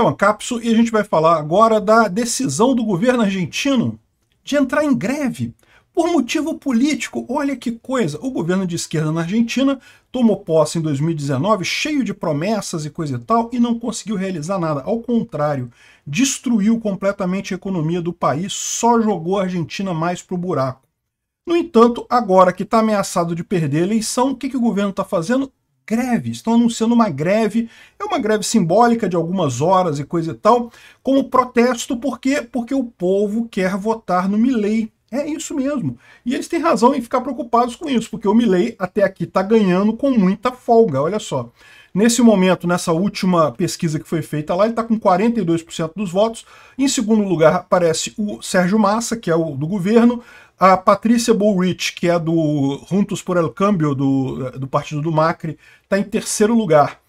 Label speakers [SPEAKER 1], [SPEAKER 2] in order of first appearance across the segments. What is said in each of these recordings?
[SPEAKER 1] é uma cápsula e a gente vai falar agora da decisão do governo argentino de entrar em greve por motivo político. Olha que coisa! O governo de esquerda na Argentina tomou posse em 2019, cheio de promessas e coisa e tal, e não conseguiu realizar nada. Ao contrário, destruiu completamente a economia do país, só jogou a Argentina mais para o buraco. No entanto, agora que está ameaçado de perder a eleição, o que, que o governo está fazendo? greve, estão anunciando uma greve, é uma greve simbólica de algumas horas e coisa e tal, como protesto, por quê? Porque o povo quer votar no Milley. É isso mesmo. E eles têm razão em ficar preocupados com isso, porque o Milley até aqui está ganhando com muita folga, olha só. Nesse momento, nessa última pesquisa que foi feita lá, ele está com 42% dos votos. Em segundo lugar aparece o Sérgio Massa, que é o do governo. A Patrícia Bullrich, que é do Juntos por El Cambio, do, do Partido do Macri, está em terceiro lugar.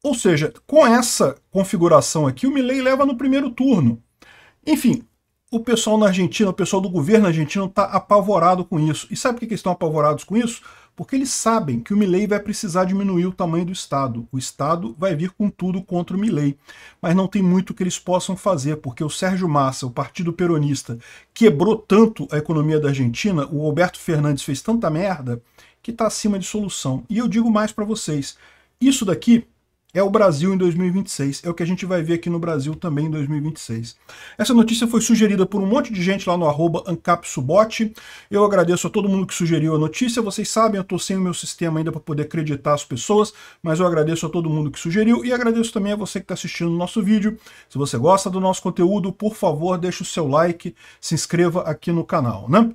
[SPEAKER 1] Ou seja, com essa configuração aqui, o Milei leva no primeiro turno. Enfim, o pessoal na Argentina, o pessoal do governo argentino está apavorado com isso. E sabe por que eles estão apavorados com isso? Porque eles sabem que o Milley vai precisar diminuir o tamanho do Estado. O Estado vai vir com tudo contra o Milley. Mas não tem muito que eles possam fazer, porque o Sérgio Massa, o Partido Peronista, quebrou tanto a economia da Argentina, o Alberto Fernandes fez tanta merda, que está acima de solução. E eu digo mais para vocês, isso daqui é o Brasil em 2026. É o que a gente vai ver aqui no Brasil também em 2026. Essa notícia foi sugerida por um monte de gente lá no arroba Ancapsubot. Eu agradeço a todo mundo que sugeriu a notícia. Vocês sabem, eu estou sem o meu sistema ainda para poder acreditar as pessoas, mas eu agradeço a todo mundo que sugeriu e agradeço também a você que está assistindo o nosso vídeo. Se você gosta do nosso conteúdo, por favor, deixe o seu like, se inscreva aqui no canal, né?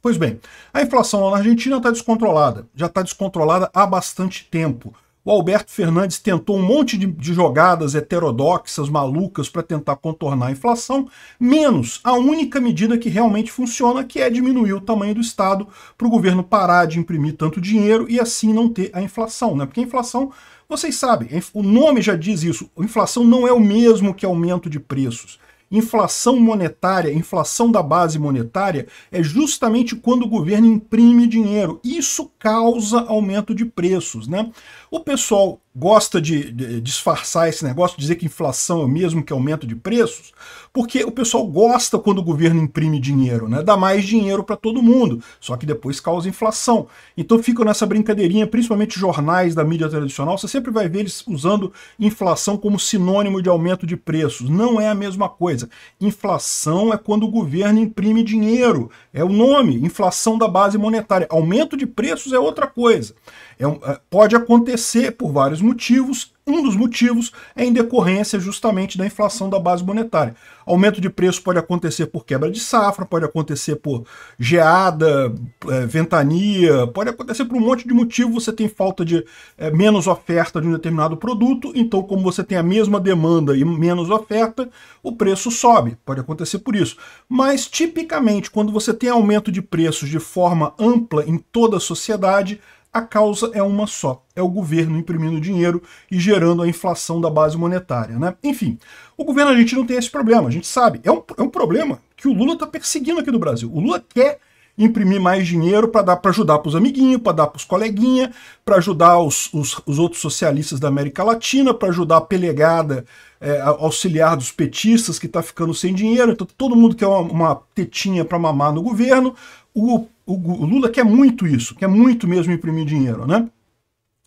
[SPEAKER 1] Pois bem, a inflação lá na Argentina está descontrolada. Já está descontrolada há bastante tempo. O Alberto Fernandes tentou um monte de, de jogadas heterodoxas, malucas, para tentar contornar a inflação, menos a única medida que realmente funciona, que é diminuir o tamanho do Estado para o governo parar de imprimir tanto dinheiro e assim não ter a inflação, né? Porque a inflação, vocês sabem, o nome já diz isso, inflação não é o mesmo que aumento de preços. Inflação monetária, inflação da base monetária, é justamente quando o governo imprime dinheiro. Isso causa aumento de preços, né? O pessoal gosta de, de, disfarçar esse negócio, dizer que inflação é o mesmo que aumento de preços, porque o pessoal gosta quando o governo imprime dinheiro, né? Dá mais dinheiro para todo mundo, só que depois causa inflação. Então ficam nessa brincadeirinha, principalmente jornais da mídia tradicional, você sempre vai ver eles usando inflação como sinônimo de aumento de preços. Não é a mesma coisa. Inflação é quando o governo imprime dinheiro, é o nome, inflação da base monetária. Aumento de preços é outra coisa. É um, é, pode acontecer por vários motivos. Um dos motivos é em decorrência justamente da inflação da base monetária. Aumento de preço pode acontecer por quebra de safra, pode acontecer por geada, é, ventania, pode acontecer por um monte de motivo. Você tem falta de é, menos oferta de um determinado produto, então, como você tem a mesma demanda e menos oferta, o preço sobe. Pode acontecer por isso. Mas, tipicamente, quando você tem aumento de preços de forma ampla em toda a sociedade, a causa é uma só, é o governo imprimindo dinheiro e gerando a inflação da base monetária. Né? Enfim, o governo a gente não tem esse problema, a gente sabe. É um, é um problema que o Lula está perseguindo aqui no Brasil. O Lula quer imprimir mais dinheiro para dar para ajudar para os amiguinhos, para dar para os coleguinhas, para ajudar os, os, os, outros socialistas da América Latina, para ajudar a pelegada é, auxiliar dos petistas que está ficando sem dinheiro. Então todo mundo quer uma, uma tetinha para mamar no governo, o, o, o Lula quer muito isso, quer muito mesmo imprimir dinheiro, né?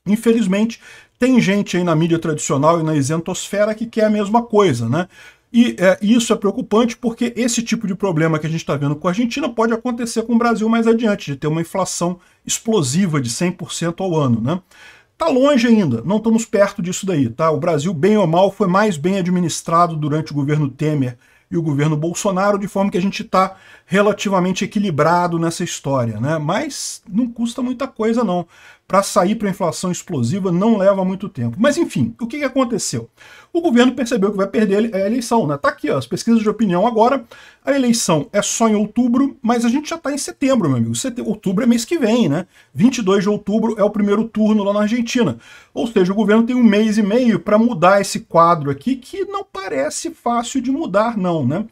[SPEAKER 1] Infelizmente, tem gente aí na mídia tradicional e na isentosfera que quer a mesma coisa, né? E é, isso é preocupante porque esse tipo de problema que a gente está vendo com a Argentina pode acontecer com o Brasil mais adiante, de ter uma inflação explosiva de 100% ao ano, né? Tá longe ainda, não estamos perto disso daí, tá? O Brasil, bem ou mal, foi mais bem administrado durante o governo Temer e o governo Bolsonaro, de forma que a gente está relativamente equilibrado nessa história, né? Mas não custa muita coisa não para sair para a inflação explosiva não leva muito tempo. Mas enfim, o que, que aconteceu? O governo percebeu que vai perder a eleição, né? Tá aqui, ó, as pesquisas de opinião agora. A eleição é só em outubro, mas a gente já está em setembro, meu amigo. Setembro, outubro é mês que vem, né? 22 de outubro é o primeiro turno lá na Argentina. Ou seja, o governo tem um mês e meio para mudar esse quadro aqui, que não parece fácil de mudar, não, né?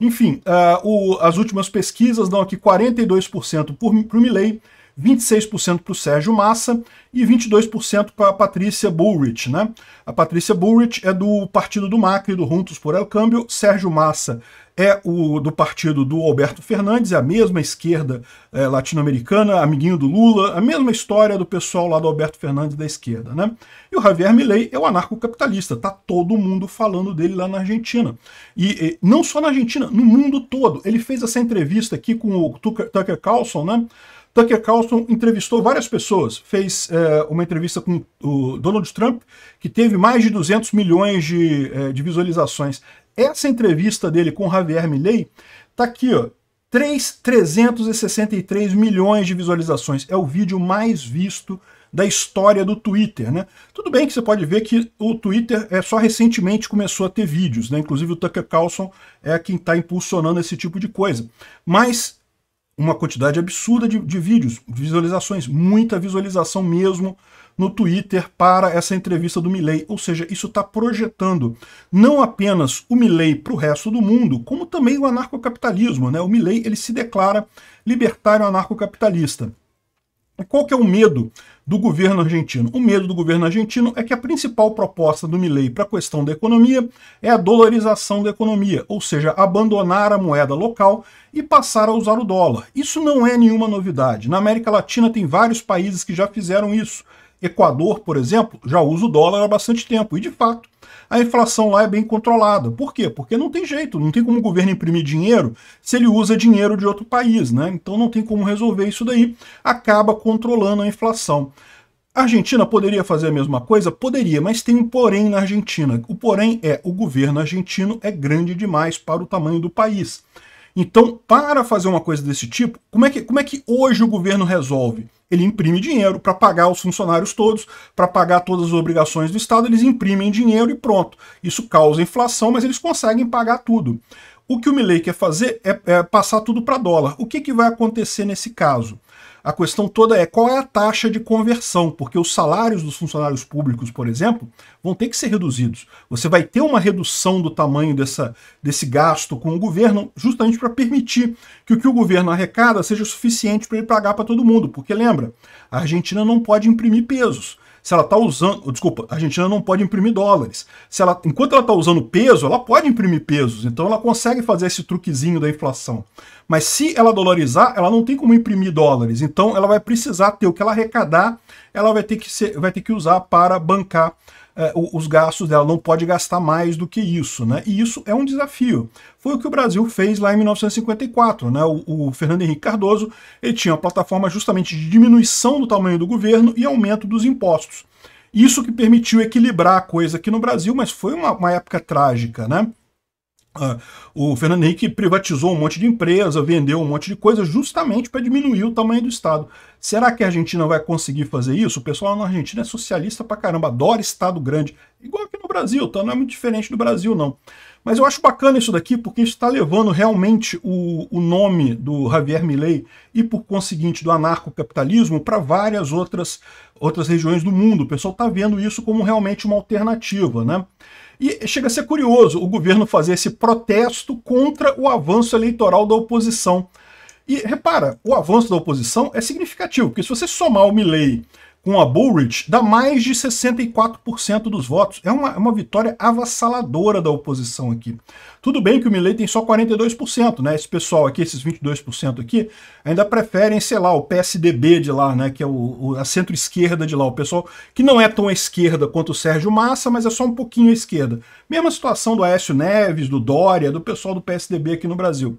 [SPEAKER 1] Enfim, uh, o, as últimas pesquisas dão aqui 42% para o Milley, 26% para o Sérgio Massa e 22% para a Patrícia Bullrich. Né? A Patrícia Bullrich é do Partido do Macri, do Juntos por El Câmbio, Sérgio Massa é o do partido do Alberto Fernandes, é a mesma esquerda é, latino-americana, amiguinho do Lula, a mesma história do pessoal lá do Alberto Fernandes da esquerda, né? E o Javier Milei é o anarcocapitalista, tá todo mundo falando dele lá na Argentina. E, e, não só na Argentina, no mundo todo. Ele fez essa entrevista aqui com o Tucker, Tucker Carlson, né? Tucker Carlson entrevistou várias pessoas, fez é, uma entrevista com o Donald Trump, que teve mais de 200 milhões de, é, de visualizações. Essa entrevista dele com Javier Milley tá aqui, ó, 3, 363 milhões de visualizações. É o vídeo mais visto da história do Twitter, né? Tudo bem que você pode ver que o Twitter é só recentemente começou a ter vídeos, né? Inclusive o Tucker Carlson é quem está impulsionando esse tipo de coisa. Mas uma quantidade absurda de, de vídeos, visualizações, muita visualização mesmo no Twitter para essa entrevista do Milley. Ou seja, isso está projetando não apenas o Milley para o resto do mundo, como também o anarcocapitalismo. Né? O Milley ele se declara libertário anarcocapitalista. Qual que é o medo do governo argentino? O medo do governo argentino é que a principal proposta do Milei para a questão da economia é a dolarização da economia, ou seja, abandonar a moeda local e passar a usar o dólar. Isso não é nenhuma novidade. Na América Latina tem vários países que já fizeram isso. Equador, por exemplo, já usa o dólar há bastante tempo, e de fato a inflação lá é bem controlada. Por quê? Porque não tem jeito, não tem como o governo imprimir dinheiro se ele usa dinheiro de outro país, né? Então não tem como resolver isso daí, acaba controlando a inflação. A Argentina poderia fazer a mesma coisa? Poderia, mas tem um porém na Argentina. O porém é o governo argentino é grande demais para o tamanho do país. Então, para fazer uma coisa desse tipo, como é que, como é que hoje o governo resolve? ele imprime dinheiro para pagar os funcionários todos, para pagar todas as obrigações do Estado, eles imprimem dinheiro e pronto. Isso causa inflação, mas eles conseguem pagar tudo. O que o Milley quer fazer é, é passar tudo para dólar. O que, que vai acontecer nesse caso? A questão toda é qual é a taxa de conversão, porque os salários dos funcionários públicos, por exemplo, vão ter que ser reduzidos. Você vai ter uma redução do tamanho dessa, desse gasto com o governo, justamente para permitir que o que o governo arrecada seja suficiente para ele pagar para todo mundo. Porque lembra, a Argentina não pode imprimir pesos. Se ela está usando. Desculpa, a Argentina não pode imprimir dólares. Se ela, enquanto ela está usando peso, ela pode imprimir pesos. Então ela consegue fazer esse truquezinho da inflação. Mas se ela dolarizar, ela não tem como imprimir dólares. Então ela vai precisar ter o que ela arrecadar, ela vai ter que, ser, vai ter que usar para bancar é, os gastos dela, não pode gastar mais do que isso. Né? E isso é um desafio. Foi o que o Brasil fez lá em 1954. Né? O, o Fernando Henrique Cardoso ele tinha uma plataforma justamente de diminuição do tamanho do governo e aumento dos impostos. Isso que permitiu equilibrar a coisa aqui no Brasil, mas foi uma, uma época trágica, né? Uh, o Fernando Henrique privatizou um monte de empresa, vendeu um monte de coisa justamente para diminuir o tamanho do Estado. Será que a Argentina vai conseguir fazer isso? O pessoal na Argentina é socialista pra caramba, adora Estado grande. Igual aqui no Brasil, Então Não é muito diferente do Brasil, não. Mas eu acho bacana isso daqui porque isso está levando realmente o, o nome do Javier Milei e, por conseguinte, do anarcocapitalismo para várias outras, outras regiões do mundo. O pessoal está vendo isso como realmente uma alternativa, né? E chega a ser curioso o governo fazer esse protesto contra o avanço eleitoral da oposição. E repara, o avanço da oposição é significativo, porque se você somar o Milley com a Bullrich dá mais de 64% dos votos. É uma, é uma vitória avassaladora da oposição aqui. Tudo bem que o Milley tem só 42%, né? Esse pessoal aqui, esses 22% aqui, ainda preferem, sei lá, o PSDB de lá, né? Que é o, o a centro-esquerda de lá. O pessoal que não é tão à esquerda quanto o Sérgio Massa, mas é só um pouquinho à esquerda. Mesma situação do Aécio Neves, do Dória, do pessoal do PSDB aqui no Brasil.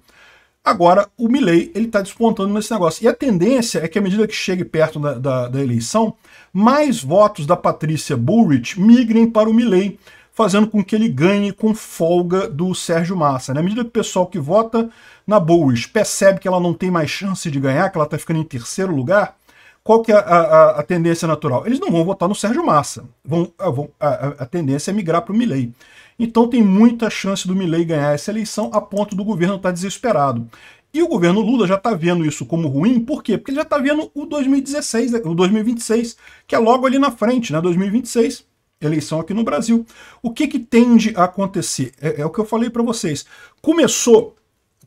[SPEAKER 1] Agora, o Milley ele está despontando nesse negócio. E a tendência é que, à medida que chegue perto da, da, da eleição, mais votos da Patrícia Bullrich migrem para o Milley, fazendo com que ele ganhe com folga do Sérgio Massa. Na né? medida que o pessoal que vota na Bullrich percebe que ela não tem mais chance de ganhar, que ela está ficando em terceiro lugar, qual que é a, a, a, tendência natural? Eles não vão votar no Sérgio Massa. Vão, ah, a, a, tendência é migrar para o Milley. Então tem muita chance do Milley ganhar essa eleição a ponto do governo estar tá desesperado. E o governo Lula já está vendo isso como ruim, por quê? Porque ele já está vendo o 2016, o 2026, que é logo ali na frente, né? 2026, eleição aqui no Brasil. O que, que tende a acontecer? É, é o que eu falei para vocês. Começou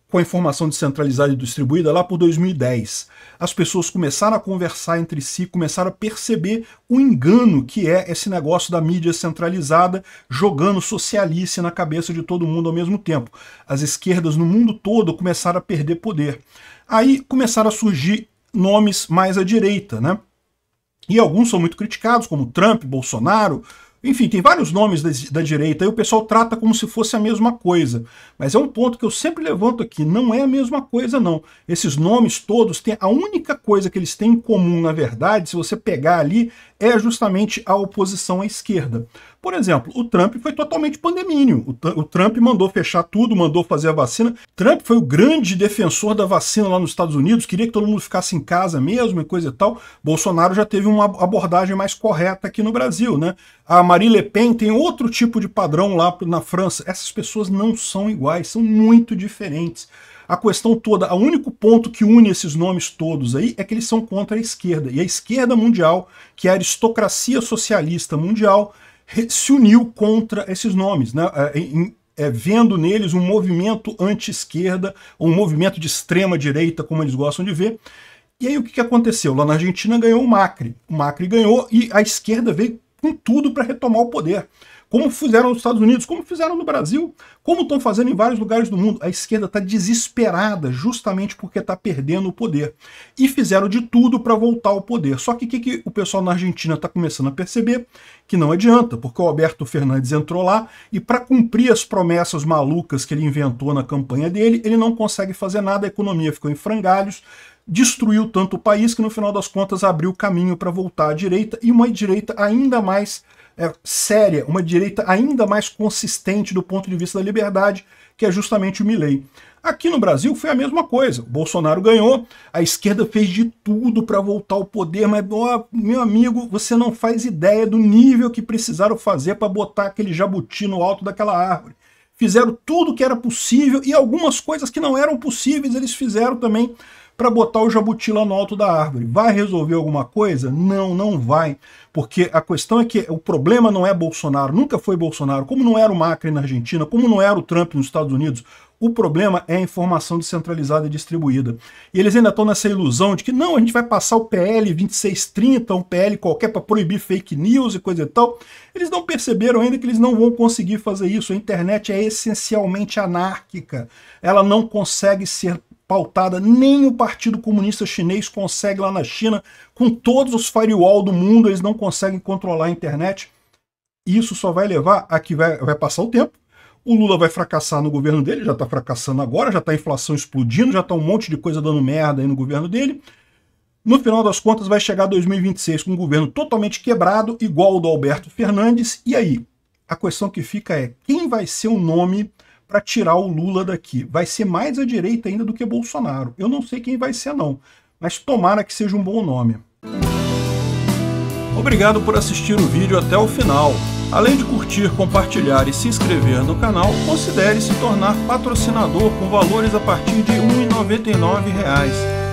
[SPEAKER 1] com a informação descentralizada e distribuída lá por 2010. As pessoas começaram a conversar entre si, começaram a perceber o engano que é esse negócio da mídia centralizada jogando socialice na cabeça de todo mundo ao mesmo tempo. As esquerdas no mundo todo começaram a perder poder. Aí começaram a surgir nomes mais à direita, né? E alguns são muito criticados, como Trump, Bolsonaro, enfim, tem vários nomes da, da direita e o pessoal trata como se fosse a mesma coisa. Mas é um ponto que eu sempre levanto aqui, não é a mesma coisa não. Esses nomes todos têm a única coisa que eles têm em comum, na verdade, se você pegar ali, é justamente a oposição à esquerda. Por exemplo, o Trump foi totalmente pandemínio. O, o, Trump mandou fechar tudo, mandou fazer a vacina. Trump foi o grande defensor da vacina lá nos Estados Unidos, queria que todo mundo ficasse em casa mesmo e coisa e tal. Bolsonaro já teve uma abordagem mais correta aqui no Brasil, né? A Marie Le Pen tem outro tipo de padrão lá na França. Essas pessoas não são iguais, são muito diferentes a questão toda, o único ponto que une esses nomes todos aí é que eles são contra a esquerda. E a esquerda mundial, que é a aristocracia socialista mundial, se uniu contra esses nomes, né? É, em, é, vendo neles um movimento anti-esquerda, um movimento de extrema-direita, como eles gostam de ver. E aí o que, que aconteceu? Lá na Argentina ganhou o Macri. O Macri ganhou e a esquerda veio com tudo para retomar o poder como fizeram nos Estados Unidos, como fizeram no Brasil, como estão fazendo em vários lugares do mundo. A esquerda está desesperada justamente porque está perdendo o poder. E fizeram de tudo para voltar ao poder. Só que o que, que o pessoal na Argentina está começando a perceber? Que não adianta, porque o Alberto Fernandes entrou lá e para cumprir as promessas malucas que ele inventou na campanha dele, ele não consegue fazer nada, a economia ficou em frangalhos, destruiu tanto o país que no final das contas abriu caminho para voltar à direita e uma direita ainda mais é, séria, uma direita ainda mais consistente do ponto de vista da liberdade, que é justamente o Milley. Aqui no Brasil foi a mesma coisa. O Bolsonaro ganhou, a esquerda fez de tudo para voltar ao poder, mas, ó, meu amigo, você não faz ideia do nível que precisaram fazer para botar aquele jabuti no alto daquela árvore. Fizeram tudo que era possível e algumas coisas que não eram possíveis eles fizeram também para botar o jabuti lá no alto da árvore. Vai resolver alguma coisa? Não, não vai. Porque a questão é que o problema não é Bolsonaro, nunca foi Bolsonaro, como não era o Macri na Argentina, como não era o Trump nos Estados Unidos. O problema é a informação descentralizada e distribuída. E eles ainda estão nessa ilusão de que não, a gente vai passar o PL 2630, um PL qualquer para proibir fake news e coisa e tal. Eles não perceberam ainda que eles não vão conseguir fazer isso. A internet é essencialmente anárquica. Ela não consegue ser pautada, nem o Partido Comunista Chinês consegue lá na China, com todos os firewall do mundo, eles não conseguem controlar a internet. Isso só vai levar a que vai, vai passar o tempo. O Lula vai fracassar no governo dele, já está fracassando agora, já está a inflação explodindo, já está um monte de coisa dando merda aí no governo dele. No final das contas, vai chegar 2026 com um governo totalmente quebrado, igual o do Alberto Fernandes. E aí? A questão que fica é: quem vai ser o nome para tirar o Lula daqui. Vai ser mais à direita ainda do que Bolsonaro. Eu não sei quem vai ser, não, mas tomara que seja um bom nome. Obrigado por assistir o vídeo até o final. Além de curtir, compartilhar e se inscrever no canal, considere se tornar patrocinador com valores a partir de R$ 1,99